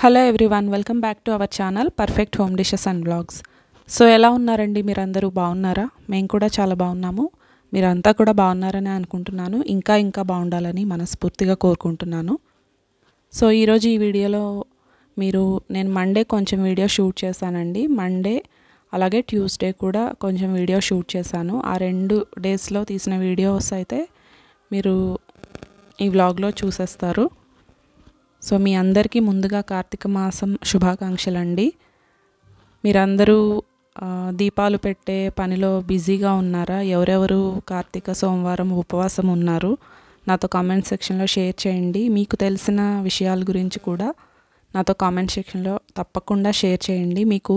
hello everyone welcome back to our channel perfect home dishes and blogs so ఎలా ఉన్నారండి మీరందరూ బాగున్నారా మేము కూడా చాలా బాగున్నాము మీరంతా కూడా బాగున్నారని అనుకుంటున్నాను ఇంకా ఇంకా బాగుండాలని మనస్ఫూర్తిగా కోరుకుంటున్నాను సో ఈరోజు ఈ వీడియోలో మీరు నేను మండే కొంచెం వీడియో షూట్ చేశానండి మండే అలాగే ట్యూస్డే కూడా కొంచెం వీడియో షూట్ చేశాను ఆ రెండు డేస్లో తీసిన వీడియోస్ అయితే మీరు ఈ వ్లాగ్లో చూసేస్తారు సో మీ అందరికీ ముందుగా కార్తీక మాసం శుభాకాంక్షలు అండి మీరందరూ దీపాలు పెట్టే పనిలో బిజీగా ఉన్నారా ఎవరెవరు కార్తీక సోమవారం ఉపవాసం ఉన్నారు నాతో కామెంట్ సెక్షన్లో షేర్ చేయండి మీకు తెలిసిన విషయాల గురించి కూడా నాతో కామెంట్ సెక్షన్లో తప్పకుండా షేర్ చేయండి మీకు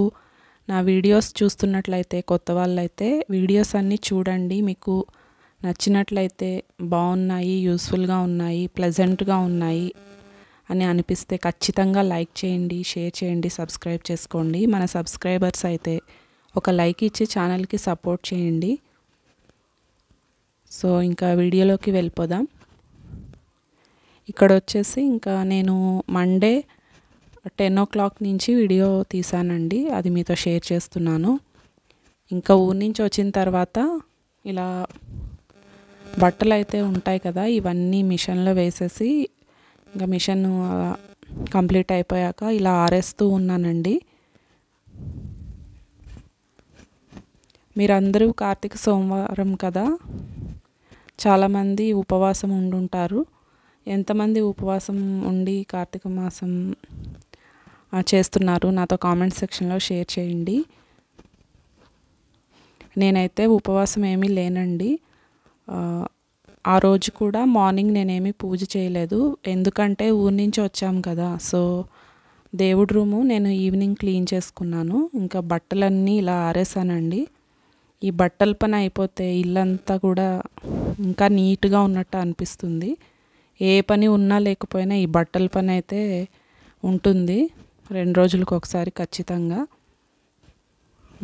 నా వీడియోస్ చూస్తున్నట్లయితే కొత్త వాళ్ళైతే వీడియోస్ అన్నీ చూడండి మీకు నచ్చినట్లయితే బాగున్నాయి యూస్ఫుల్గా ఉన్నాయి ప్లెజెంట్గా ఉన్నాయి అని అనిపిస్తే ఖచ్చితంగా లైక్ చేయండి షేర్ చేయండి సబ్స్క్రైబ్ చేసుకోండి మన సబ్స్క్రైబర్స్ అయితే ఒక లైక్ ఇచ్చి ఛానల్కి సపోర్ట్ చేయండి సో ఇంకా వీడియోలోకి వెళ్ళిపోదాం ఇక్కడ వచ్చేసి ఇంకా నేను మండే టెన్ ఓ క్లాక్ నుంచి వీడియో తీసానండి అది మీతో షేర్ చేస్తున్నాను ఇంకా ఊరి నుంచి వచ్చిన తర్వాత ఇలా బట్టలు అయితే ఉంటాయి కదా ఇవన్నీ మిషన్లో వేసేసి ఇంకా మిషన్ కంప్లీట్ అయిపోయాక ఇలా ఆరేస్తూ ఉన్నానండి మీరందరూ కార్తీక సోమవారం కదా చాలామంది ఉపవాసం ఉండుంటారు ఎంతమంది ఉపవాసం ఉండి కార్తీక మాసం చేస్తున్నారు నాతో కామెంట్ సెక్షన్లో షేర్ చేయండి నేనైతే ఉపవాసం ఏమీ లేనండి ఆ రోజు కూడా మార్నింగ్ నేనేమి పూజ చేయలేదు ఎందుకంటే ఊరి నుంచి వచ్చాం కదా సో దేవుడి రూము నేను ఈవినింగ్ క్లీన్ చేసుకున్నాను ఇంకా బట్టలన్నీ ఇలా ఆరేసానండి ఈ బట్టల పని అయిపోతే ఇల్లంతా కూడా ఇంకా నీట్గా ఉన్నట్టు అనిపిస్తుంది ఏ పని ఉన్నా లేకపోయినా ఈ బట్టల పని అయితే ఉంటుంది రెండు రోజులకు ఒకసారి ఖచ్చితంగా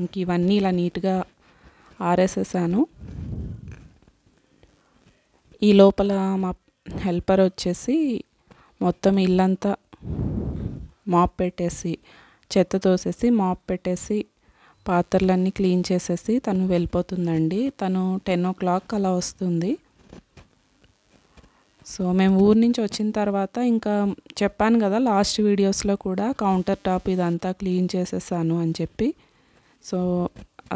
ఇంక ఇవన్నీ ఇలా నీట్గా ఆరేసేసాను ఈ లోపల మా హెల్పర్ వచ్చేసి మొత్తం ఇల్లంతా మాప్ పెట్టేసి చెత్త తోసేసి మాప్ పెట్టేసి పాత్రలన్నీ క్లీన్ చేసేసి తను వెళ్ళిపోతుందండి తను టెన్ ఓ క్లాక్ అలా వస్తుంది సో మేము ఊరు నుంచి వచ్చిన తర్వాత ఇంకా చెప్పాను కదా లాస్ట్ వీడియోస్లో కూడా కౌంటర్ టాప్ ఇదంతా క్లీన్ చేసేసాను అని చెప్పి సో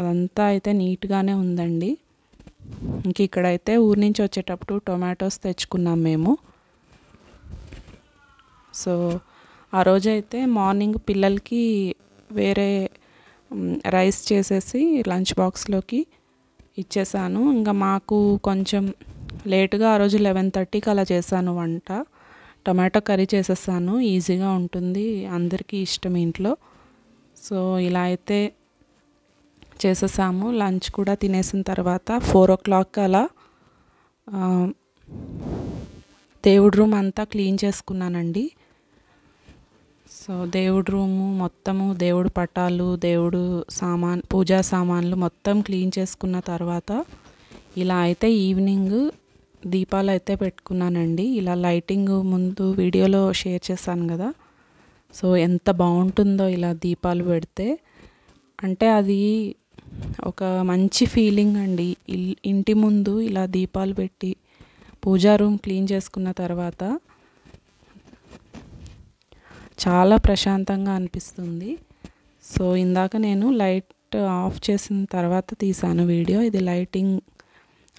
అదంతా అయితే నీట్గానే ఉందండి ఇంక ఇక్కడైతే ఊరి నుంచి వచ్చేటప్పుడు టొమాటోస్ తెచ్చుకున్నాం మేము సో ఆ రోజైతే మార్నింగ్ పిల్లలకి వేరే రైస్ చేసేసి లంచ్ బాక్స్లోకి ఇచ్చేసాను ఇంకా మాకు కొంచెం లేటుగా ఆ రోజు లెవెన్ థర్టీకి అలా చేశాను వంట టమాటో కర్రీ చేసేసాను ఈజీగా ఉంటుంది అందరికీ ఇష్టం ఇంట్లో సో ఇలా అయితే చేసేసాము లంచ్ కూడా తినేసిన తర్వాత ఫోర్ ఓ క్లాక్ అలా దేవుడి రూమ్ అంతా క్లీన్ చేసుకున్నానండి సో దేవుడి రూము మొత్తము దేవుడు పటాలు దేవుడు సామాన్ పూజా సామాన్లు మొత్తం క్లీన్ చేసుకున్న తర్వాత ఇలా అయితే ఈవినింగ్ దీపాలు అయితే పెట్టుకున్నానండి ఇలా లైటింగ్ ముందు వీడియోలో షేర్ చేశాను కదా సో ఎంత బాగుంటుందో ఇలా దీపాలు పెడితే అంటే అది ఒక మంచి ఫీలింగ్ అండి ఇంటి ముందు ఇలా దీపాలు పెట్టి పూజా రూమ్ క్లీన్ చేసుకున్న తర్వాత చాలా ప్రశాంతంగా అనిపిస్తుంది సో ఇందాక నేను లైట్ ఆఫ్ చేసిన తర్వాత తీసాను వీడియో ఇది లైటింగ్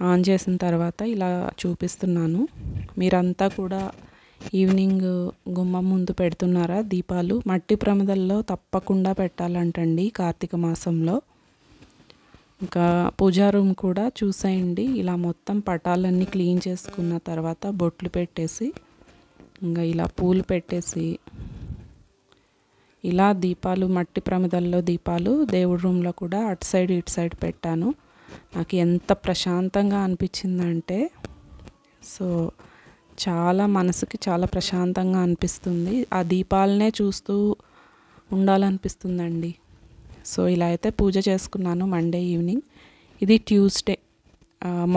ఆన్ చేసిన తర్వాత ఇలా చూపిస్తున్నాను మీరంతా కూడా ఈవినింగ్ గుమ్మం ముందు పెడుతున్నారా దీపాలు మట్టి ప్రమిదల్లో తప్పకుండా పెట్టాలంటండి కార్తీక మాసంలో ఇంకా పూజా రూమ్ కూడా చూసేయండి ఇలా మొత్తం పటాలన్నీ క్లీన్ చేసుకున్న తర్వాత బొట్లు పెట్టేసి ఇంకా ఇలా పూలు పెట్టేసి ఇలా దీపాలు మట్టి ప్రమిదల్లో దీపాలు దేవుడి రూమ్లో కూడా అటు సైడ్ ఇటు సైడ్ పెట్టాను నాకు ఎంత ప్రశాంతంగా అనిపించిందంటే సో చాలా మనసుకి చాలా ప్రశాంతంగా అనిపిస్తుంది ఆ దీపాలనే చూస్తూ ఉండాలనిపిస్తుందండి సో ఇలా అయితే పూజ చేసుకున్నాను మండే ఈవినింగ్ ఇది ట్యూస్డే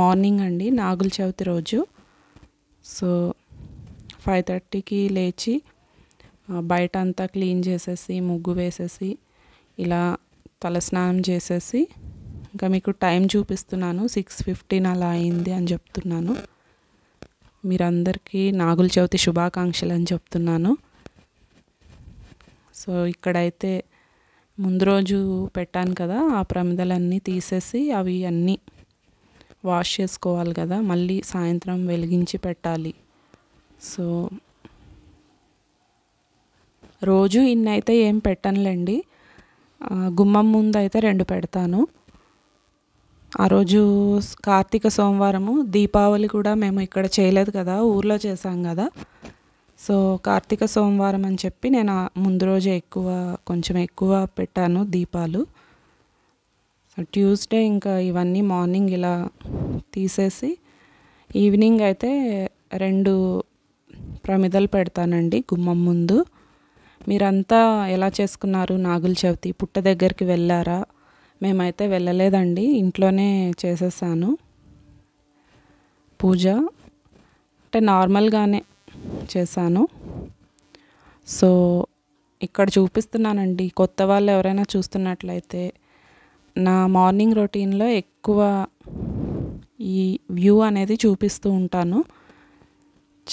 మార్నింగ్ అండి నాగుల చవితి రోజు సో ఫైవ్ థర్టీకి లేచి బయట అంతా క్లీన్ చేసేసి ముగ్గు వేసేసి ఇలా తలస్నానం చేసేసి ఇంకా మీకు టైం చూపిస్తున్నాను సిక్స్ ఫిఫ్టీన్ అలా అయింది అని చెప్తున్నాను మీరందరికీ నాగుల చవితి శుభాకాంక్షలు అని చెప్తున్నాను సో ఇక్కడైతే ముందు రోజు పెట్టాను కదా ఆ ప్రమిదలన్నీ తీసేసి అవి అన్నీ వాష్ చేసుకోవాలి కదా మళ్ళీ సాయంత్రం వెలిగించి పెట్టాలి సో రోజు అయితే ఏం పెట్టనులేండి గుమ్మం ముందు అయితే రెండు పెడతాను ఆ రోజు కార్తీక సోమవారము దీపావళి కూడా మేము ఇక్కడ చేయలేదు కదా ఊర్లో చేసాం కదా సో కార్తీక సోమవారం అని చెప్పి నేను ముందు రోజే ఎక్కువ కొంచెం ఎక్కువ పెట్టాను దీపాలు ట్యూస్డే ఇంకా ఇవన్నీ మార్నింగ్ ఇలా తీసేసి ఈవినింగ్ అయితే రెండు ప్రమిదలు పెడతానండి గుమ్మం ముందు మీరంతా ఎలా చేసుకున్నారు నాగుల చవితి పుట్ట దగ్గరికి వెళ్ళారా మేమైతే వెళ్ళలేదండి ఇంట్లోనే చేసేసాను పూజ అంటే నార్మల్గానే చేశాను సో ఇక్కడ చూపిస్తున్నానండి కొత్త వాళ్ళు ఎవరైనా చూస్తున్నట్లయితే నా మార్నింగ్ రొటీన్లో ఎక్కువ ఈ వ్యూ అనేది చూపిస్తూ ఉంటాను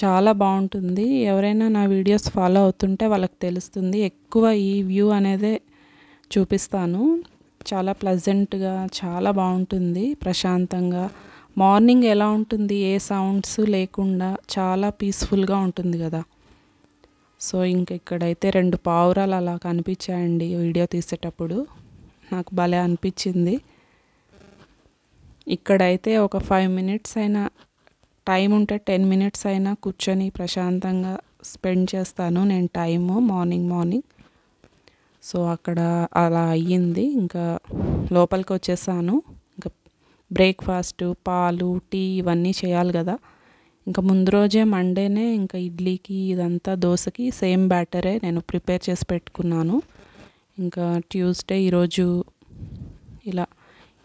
చాలా బాగుంటుంది ఎవరైనా నా వీడియోస్ ఫాలో అవుతుంటే వాళ్ళకి తెలుస్తుంది ఎక్కువ ఈ వ్యూ అనేదే చూపిస్తాను చాలా ప్లజెంట్గా చాలా బాగుంటుంది ప్రశాంతంగా మార్నింగ్ ఎలా ఉంటుంది ఏ సౌండ్స్ లేకుండా చాలా పీస్ఫుల్గా ఉంటుంది కదా సో ఇంక ఇక్కడైతే రెండు పావురాలు అలా కనిపించాయండి వీడియో తీసేటప్పుడు నాకు భలే అనిపించింది ఇక్కడైతే ఒక ఫైవ్ మినిట్స్ అయినా టైం ఉంటే టెన్ మినిట్స్ అయినా కూర్చొని ప్రశాంతంగా స్పెండ్ చేస్తాను నేను టైము మార్నింగ్ మార్నింగ్ సో అక్కడ అలా అయ్యింది ఇంకా లోపలికి వచ్చేసాను బ్రేక్ఫాస్ట్ పాలు టీ ఇవన్నీ చేయాలి కదా ఇంకా ముందు రోజే మండేనే ఇంకా ఇడ్లీకి ఇదంతా దోశకి సేమ్ బ్యాటరే నేను ప్రిపేర్ చేసి పెట్టుకున్నాను ఇంకా ట్యూస్డే ఈరోజు ఇలా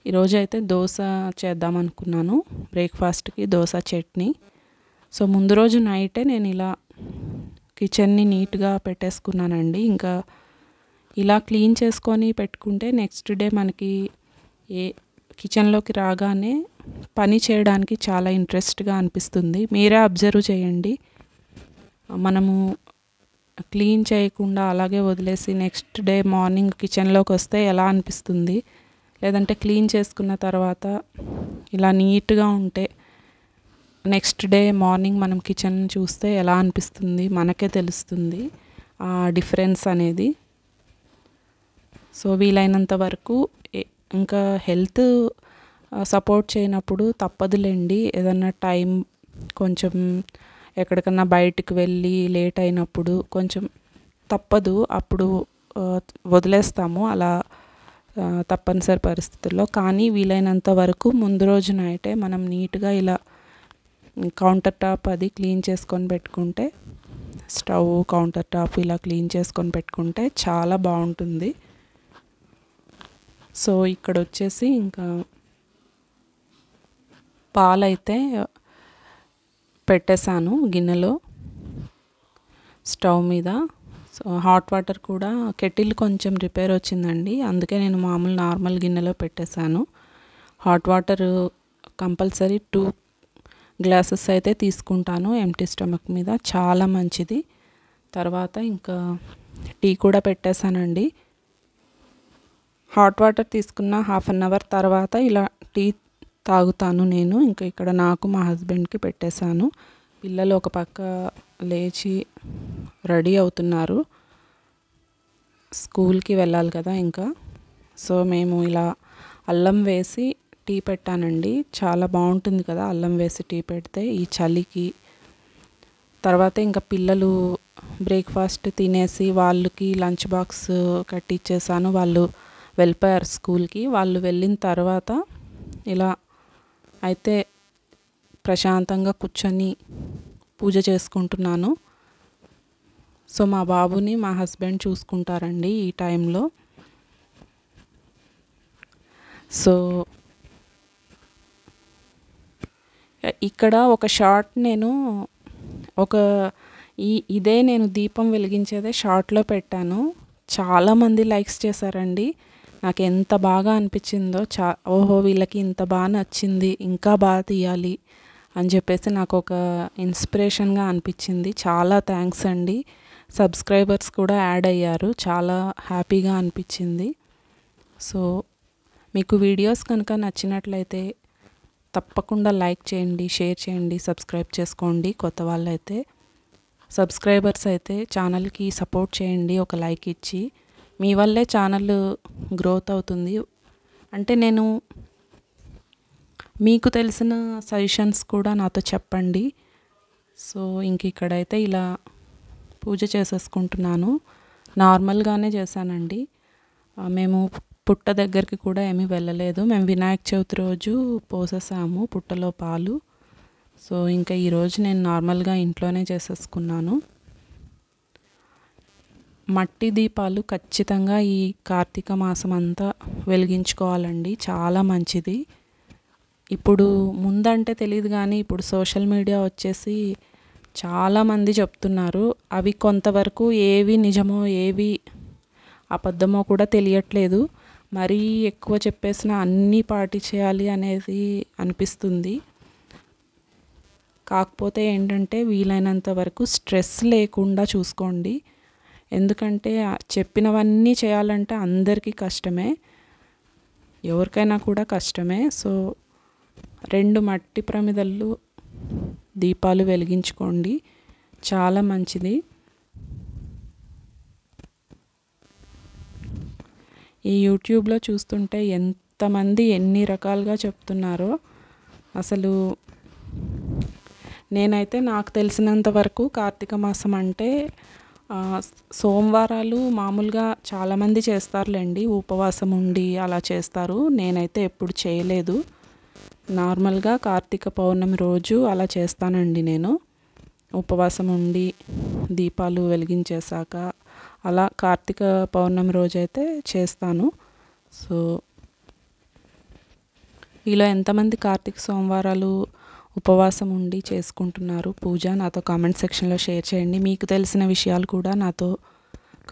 ఈరోజు అయితే దోశ చేద్దాం అనుకున్నాను బ్రేక్ఫాస్ట్కి దోశ చట్నీ సో ముందు రోజు నైటే నేను ఇలా కిచెన్ని నీట్గా పెట్టేసుకున్నానండి ఇంకా ఇలా క్లీన్ చేసుకొని పెట్టుకుంటే నెక్స్ట్ డే మనకి ఏ కిచెన్లోకి రాగానే పని చేయడానికి చాలా ఇంట్రెస్ట్గా అనిపిస్తుంది మీరే అబ్జర్వ్ చేయండి మనము క్లీన్ చేయకుండా అలాగే వదిలేసి నెక్స్ట్ డే మార్నింగ్ కిచెన్లోకి వస్తే ఎలా అనిపిస్తుంది లేదంటే క్లీన్ చేసుకున్న తర్వాత ఇలా నీట్గా ఉంటే నెక్స్ట్ డే మార్నింగ్ మనం కిచెన్ చూస్తే ఎలా అనిపిస్తుంది మనకే తెలుస్తుంది ఆ డిఫరెన్స్ అనేది సో వీలైనంత వరకు ఇంకా హెల్త్ సపోర్ట్ చేయనప్పుడు తప్పదులేండి ఏదన్నా టైం కొంచెం ఎక్కడికన్నా బయటికి వెళ్ళి లేట్ అయినప్పుడు కొంచెం తప్పదు అప్పుడు వదిలేస్తాము అలా తప్పనిసరి పరిస్థితుల్లో కానీ వీలైనంత వరకు ముందు రోజు నైటే మనం నీట్గా ఇలా కౌంటర్ టాప్ అది క్లీన్ చేసుకొని పెట్టుకుంటే స్టవ్ కౌంటర్ టాప్ ఇలా క్లీన్ చేసుకొని పెట్టుకుంటే చాలా బాగుంటుంది సో ఇక్కడ వచ్చేసి ఇంకా పాలైతే పెట్టేశాను గిన్నెలో స్టవ్ మీద సో హాట్ వాటర్ కూడా కెటిల్ కొంచెం రిపేర్ వచ్చిందండి అందుకే నేను మామూలు నార్మల్ గిన్నెలో పెట్టేశాను hot water compulsory two glasses అయితే తీసుకుంటాను ఎంటీ స్టమక్ మీద చాలా మంచిది తర్వాత ఇంకా టీ కూడా పెట్టేశానండి హాట్ వాటర్ తీసుకున్న హాఫ్ అన్ అవర్ తర్వాత ఇలా టీ తాగుతాను నేను ఇంకా ఇక్కడ నాకు మా హస్బెండ్కి పెట్టేశాను పిల్లలు ఒక పక్క లేచి రెడీ అవుతున్నారు స్కూల్కి వెళ్ళాలి కదా ఇంకా సో మేము ఇలా అల్లం వేసి టీ పెట్టానండి చాలా బాగుంటుంది కదా అల్లం వేసి టీ పెడితే ఈ చలికి తర్వాత ఇంకా పిల్లలు బ్రేక్ఫాస్ట్ తినేసి వాళ్ళకి లంచ్ బాక్స్ కట్టిచ్చేసాను వాళ్ళు వెళ్ళిపోయారు స్కూల్కి వాళ్ళు వెళ్ళిన తర్వాత ఇలా అయితే ప్రశాంతంగా కూర్చొని పూజ చేసుకుంటున్నాను సో మా బాబుని మా హస్బెండ్ చూసుకుంటారండి ఈ టైంలో సో ఇక్కడ ఒక షార్ట్ నేను ఒక ఈ ఇదే నేను దీపం వెలిగించేదే షార్ట్లో పెట్టాను చాలామంది లైక్స్ చేశారండి నాకు ఎంత బాగా అనిపించిందో చా ఓహో వీళ్ళకి ఇంత బాగా నచ్చింది ఇంకా బాగా తీయాలి అని చెప్పేసి నాకు ఒక ఇన్స్పిరేషన్గా అనిపించింది చాలా థ్యాంక్స్ అండి సబ్స్క్రైబర్స్ కూడా యాడ్ అయ్యారు చాలా హ్యాపీగా అనిపించింది సో మీకు వీడియోస్ కనుక నచ్చినట్లయితే తప్పకుండా లైక్ చేయండి షేర్ చేయండి సబ్స్క్రైబ్ చేసుకోండి కొత్త వాళ్ళైతే సబ్స్క్రైబర్స్ అయితే ఛానల్కి సపోర్ట్ చేయండి ఒక లైక్ ఇచ్చి మీ వల్లే ఛానల్ గ్రోత్ అవుతుంది అంటే నేను మీకు తెలిసిన సజెషన్స్ కూడా నాతో చెప్పండి సో ఇంక ఇక్కడైతే ఇలా పూజ చేసేసుకుంటున్నాను నార్మల్గానే చేశానండి మేము పుట్ట దగ్గరికి కూడా ఏమీ వెళ్ళలేదు మేము వినాయక చవితి రోజు పోసేసాము పుట్టలో పాలు సో ఇంకా ఈరోజు నేను నార్మల్గా ఇంట్లోనే చేసేసుకున్నాను మట్టి దీపాలు ఖచ్చితంగా ఈ కార్తీక మాసం అంతా వెలిగించుకోవాలండి చాలా మంచిది ఇప్పుడు ముందంటే తెలియదు కానీ ఇప్పుడు సోషల్ మీడియా వచ్చేసి చాలామంది చెప్తున్నారు అవి కొంతవరకు ఏవి నిజమో ఏవి అబద్ధమో కూడా తెలియట్లేదు మరీ ఎక్కువ చెప్పేసిన అన్నీ చేయాలి అనేది అనిపిస్తుంది కాకపోతే ఏంటంటే వీలైనంత వరకు స్ట్రెస్ లేకుండా చూసుకోండి ఎందుకంటే చెప్పినవన్నీ చేయాలంటే అందరికీ కష్టమే ఎవరికైనా కూడా కష్టమే సో రెండు మట్టి ప్రమిదలు దీపాలు వెలిగించుకోండి చాలా మంచిది ఈ యూట్యూబ్లో చూస్తుంటే ఎంతమంది ఎన్ని రకాలుగా చెప్తున్నారో అసలు నేనైతే నాకు తెలిసినంత వరకు కార్తీక మాసం అంటే సోమవారాలు మామూలుగా చాలామంది చేస్తారులేండి ఉపవాసం ఉండి అలా చేస్తారు నేనైతే ఎప్పుడు చేయలేదు నార్మల్గా కార్తీక పౌర్ణమి రోజు అలా చేస్తానండి నేను ఉపవాసం ఉండి దీపాలు వెలిగించేశాక అలా కార్తీక పౌర్ణమి రోజైతే చేస్తాను సో ఇలా ఎంతమంది కార్తీక సోమవారాలు ఉపవాసం ఉండి చేసుకుంటున్నారు పూజ నాతో కామెంట్ సెక్షన్లో షేర్ చేయండి మీకు తెలిసిన విషయాలు కూడా నాతో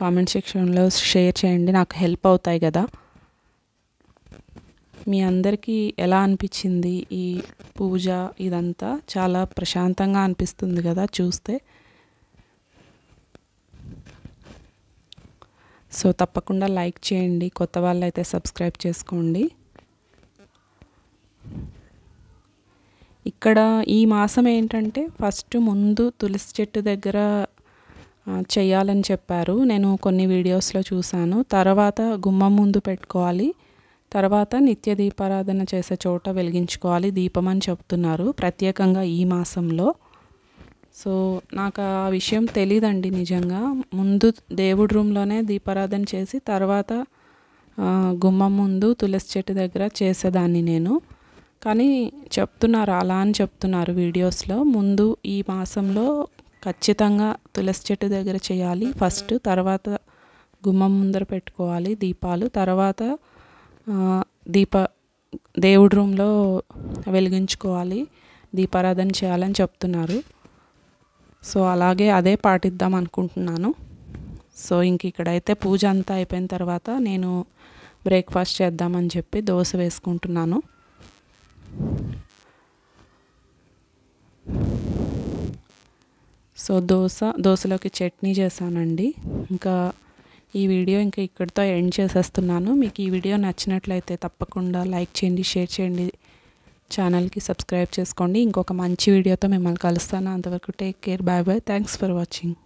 కామెంట్ సెక్షన్లో షేర్ చేయండి నాకు హెల్ప్ అవుతాయి కదా మీ అందరికీ ఎలా అనిపించింది ఈ పూజ ఇదంతా చాలా ప్రశాంతంగా అనిపిస్తుంది కదా చూస్తే సో తప్పకుండా లైక్ చేయండి కొత్త వాళ్ళైతే సబ్స్క్రైబ్ చేసుకోండి ఇక్కడ ఈ మాసం ఏంటంటే ఫస్ట్ ముందు తులసి చెట్టు దగ్గర చేయాలని చెప్పారు నేను కొన్ని వీడియోస్లో చూశాను తర్వాత గుమ్మం ముందు పెట్టుకోవాలి తర్వాత నిత్య దీపారాధన చేసే చోట వెలిగించుకోవాలి దీపం అని చెప్తున్నారు ప్రత్యేకంగా ఈ మాసంలో సో నాకు ఆ విషయం తెలీదండి నిజంగా ముందు దేవుడి రూమ్లోనే దీపారాధన చేసి తర్వాత గుమ్మం ముందు తులసి చెట్టు దగ్గర చేసేదాన్ని నేను కానీ చెప్తున్నారు అలా అని చెప్తున్నారు వీడియోస్లో ముందు ఈ మాసంలో ఖచ్చితంగా తులసి చెట్టు దగ్గర చేయాలి ఫస్ట్ తర్వాత గుమ్మం ముందర పెట్టుకోవాలి దీపాలు తర్వాత దీప దేవుడి రూమ్లో వెలిగించుకోవాలి దీపారాధన చేయాలని చెప్తున్నారు సో అలాగే అదే పాటిద్దాం అనుకుంటున్నాను సో ఇంక ఇక్కడైతే పూజ అంతా అయిపోయిన తర్వాత నేను బ్రేక్ఫాస్ట్ చేద్దామని చెప్పి దోశ వేసుకుంటున్నాను సో దోశ దోశలోకి చట్నీ చేశానండి ఇంకా ఈ వీడియో ఇంకా ఇక్కడితో ఎండ్ చేసేస్తున్నాను మీకు ఈ వీడియో నచ్చినట్లయితే తప్పకుండా లైక్ చేయండి షేర్ చేయండి ఛానల్కి సబ్స్క్రైబ్ చేసుకోండి ఇంకొక మంచి వీడియోతో మిమ్మల్ని కలుస్తాను అంతవరకు take care bye bye thanks for watching